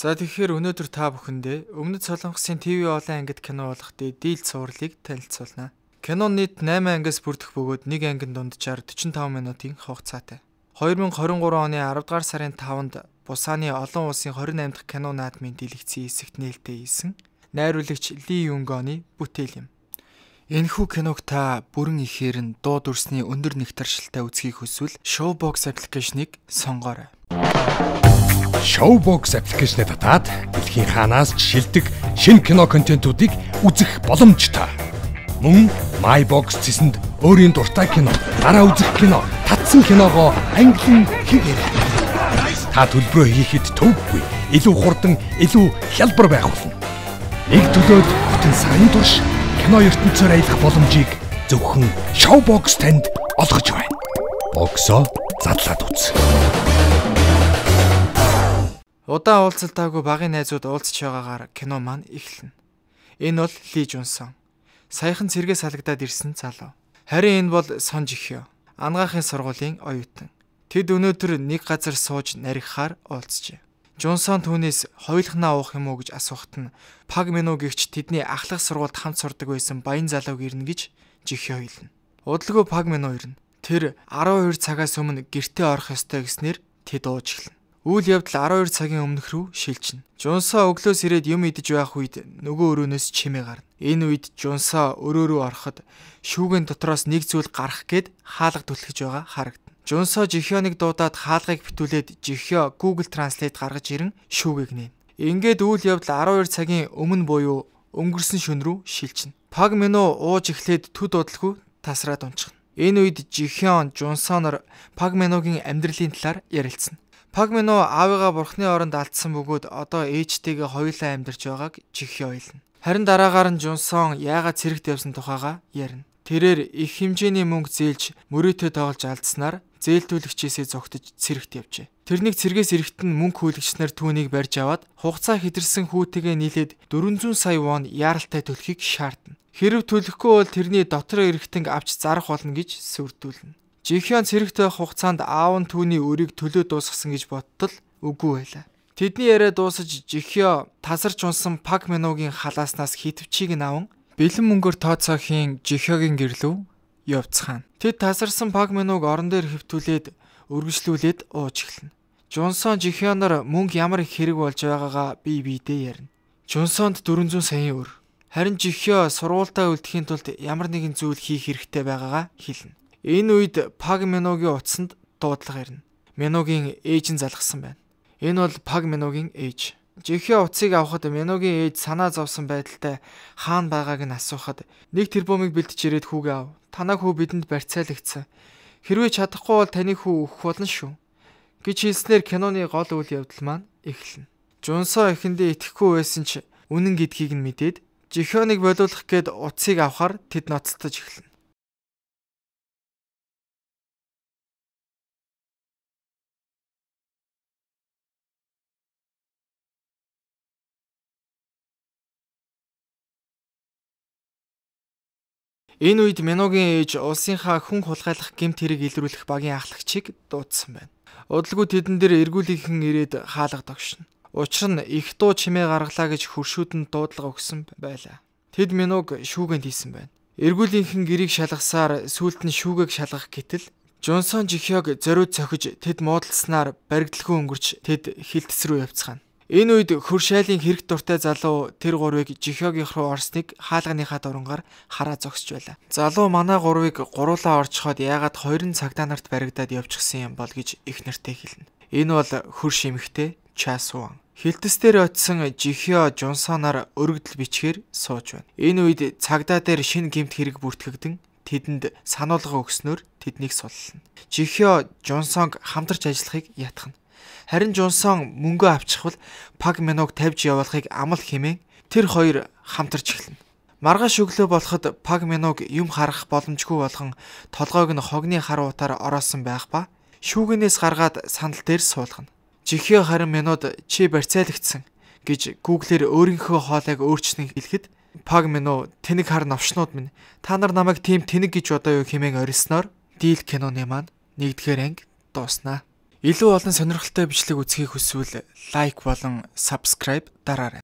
За тэгэхээр өнөөдөр та бүхэндээ Өмнөд Солонгосын ТV олон ангид кино болох дийл цувралыг танилцуулна. Кино нийт 8 ангиас бүрдэх бөгөөд нэг ангийн дунджаар 45 минутын хугацаатай. 2023 оны 10 дугаар сарын 5-нд Бусааны олон улсын 28 дахь кино наадмын дэлгэцийн хэсэгт нээлттэй хийсэн найруулагч Ли Юнгоны бүтээл юм. Энэхүү киног та бүрэн ихээр нь дуу дүрсний өндөр нэгтаршилтай үзхийг хүсвэл Showbox аппликейшнийг сонгоорой. Showbox аппликейшнээ татаад дэлхийн хаанаас жишэлдэг шинэ кино контентуудыг үзэх боломжтой. Мөн MyBox зэсэнд өөрийн дуртай кино, дараа үзэх кино, татсан киногоо англин хийгээрэй. Та төлбөрөө хийхэд төвгүй, илүү хурдан, илүү хялбар байх болно. Нэг төлөөд бүтэн сарын турш кино ертөнцөөр аялах боломжийг зөвхөн Showbox танд олгож байна. Боксо задлаад үз. Удаан уулзалтаагүй багын найзууд уулзч байгаагаар кино маань эхэлнэ. Энэ бол Ли Жунсон. Саяхан цэргээ салгадаад ирсэн залуу. Харин энэ бол Сон Жихё. Ангаахын сургуулийн оюутан. Тэд өнөөдөр нэг газар сууж нарихаар уулзжээ. Жунсон түүнээс хоёулхнаа уух юм уу гэж асуухт нь Паг Мину гихч тэдний ахлах сургуульд хамт сурдаг байсан баян залууг ирнэ гэж Жихё хэлнэ. Удалгүй Паг Мину ирнэ. Тэр 12 цагаас өмнө гэртээ орох ёстой гэснээр тэд ууж эхэлнэ. Үйл явдал 12 цагийн өмнөх рүү шилжинэ. Жунсаа өглөөс ирээд юм идэж байх үед нөгөө өрөөнөөс чимээ гарна. Энэ үед Жунсаа өрөө рүү ороход шүүгэн дотроос нэг зүйл гарах гээд хаалга түлхэж байгаа харагдана. Жунсаа жихионыг дуудаад хаалгыг битүүлээд жихио Google Translate гаргаж ирэн шүүгээг нээн. Ингээд үйл явдал 12 цагийн өмнө буюу өнгөрсөн шөнө рүү шилжинэ. Паг Мино ууж эхлээд төд бодлгүй тасраад унчихна. Энэ үед Жихион Жунсоноор Паг Миногийн амьдралын талаар ярилцсан. Пагмино аавыгаа бурхны оронд алдсан бөгөөд одоо ээжтэйгээ хоёулаа амьдарч байгааг чихээ ойлно. Харин дараагаар нь Жунсон яагаад цэрэгт явсан тухайгаа ярина. Тэрээр их хэмжээний мөнгө зээлж мөрөөдөө тоглож алдсанаар зээлтүүлэгчээсээ зогтож цэрэгт явжээ. Тэрнийг цэргээс эрэхтэн мөнгө хөүлэгчнэр түүнийг барьж аваад хугацаа хэтэрсэн хүүтэйгээ нийлээд 400 сая вон яаралтай төлөхийг шаардна. Хэрв төлөхгүй бол тэрний дотор эрэхтэн авч зарах болно гэж сүрдүүлнэ. Жихён цэрэгтэй хугацаанд аав нь түүний өрийг төлөө дуусгасан гэж боттол үгүй байлаа. Тэдний яриа дуусаж Жихё тасарч унсан Пак Миногийн халааснаас хитвчийг наван бэлэн мөнгөөр тооцоохийн Жихёгийн гэрлүү явцхан. Тэд тасарсан Пак Миног орон дээр хөвтүүлээд өргөжлүүлээд ууж эхэлнэ. Жунсон Жихёнор мөнгө ямар их хэрэг болж байгаагаа бие биедээ ярина. Жунсонд 400 саяын өр. Харин Жихё сургуультай үлдэхийн тулд ямар нэгэн зүйл хийх хэрэгтэй байгаагаа хэлнэ. Энэ үед Паг Меногийн утсанд дуудлага ирнэ. Меногийн ээж нь залгсан байна. Энэ бол Паг Меногийн ээж. Жихи утсыг авахд Меногийн ээж санаа зовсон байдалтай хаан байгааг нь асуухад нэг тэрбумыг бэлдэж ирээд хүүгээ ав. Танаа хүү бидэнд барьцаалагдсан. Хэрвээ чадахгүй бол таны хүү өөх болно шүү. гэж хэлснээр киноны гол үйл явдал маань эхэлнэ. Жунсо эхэндээ итгэхгүй байсан ч үнэн гэдгийг нь мэдээд Жихионыг болиулах гээд утсыг авахар тэд ноцтолж эхэлнэ. Энэ үед Миногийн ээж улсынхаа хүн хулгайлах гэмт хэрэг илрүүлэх багийн ахлагчийг дуудсан байна. Удалгүй тэдэн дээр эргүүлийнхэн ирээд хаалга тогшно. Учир нь их дуу чимээ гаргалаа гэж хуршүүдэн дуудлага өгсөн байлаа. Тэд Миног шүүгэнд хийсэн байна. Эргүүлийнхэн гэрийг шалгасаар сүулт нь шүүгээг шалгах гэтэл Джонсон Жихёг зориуд цохиж тэд муудалснаар баригдалгүй өнгөрч тэд хилтс рүү явцгаана. Энэ үед Хөршайлийн хэрэг дуртай залуу тэр гурвыг Жихёгийнх руу орсныг хаалганыхаа дурангаар хараа зогсож байла. Залуу манай гурвыг гуруулаа орчход яагаад 20 цагдаа нарт баригдаад явчихсан юм бол гэж их нэртэй хэлнэ. Энэ бол Хөрш эмхтэй Часуан. Хилтэстээр очисон Жихё Жунсоноор өргөдөл бичгээр сууж байна. Энэ үед цагдаа дээр шин гимт хэрэг бүртгэгдэн тэдэнд сануулга өгснөөр тэднийг суллна. Жихё Жунсонг хамтарч ажиллахыг ятгахна. Харин Жунсон мөнгөө авчихвал Паг Миног тавьж явуулахыг амал хэмээн тэр хоёр хамтарч эхэлнэ. Маргааш өглөө болоход Паг Миног юм харах боломжгүй болгон толгойг нь хогны харуутаар ороосон байх ба шүүгэнээс гаргаад сандал дээр суулгана. Жихио харин Минод чи барьцаалагдсан гэж Google-ээр өөрийнхөө хоолойг өөрчлөн хэлэхэд Паг Мино тэнэг хар навшнууд минь та нар намайг тийм тэнэг гэж бодоо юу хэмээн орисноор дийл киноны маань нэгдгээр анги дууснаа. Илүү олон сонирхолтой бичлэг үзхийг хүсвэл лайк болон subscribe дараарай.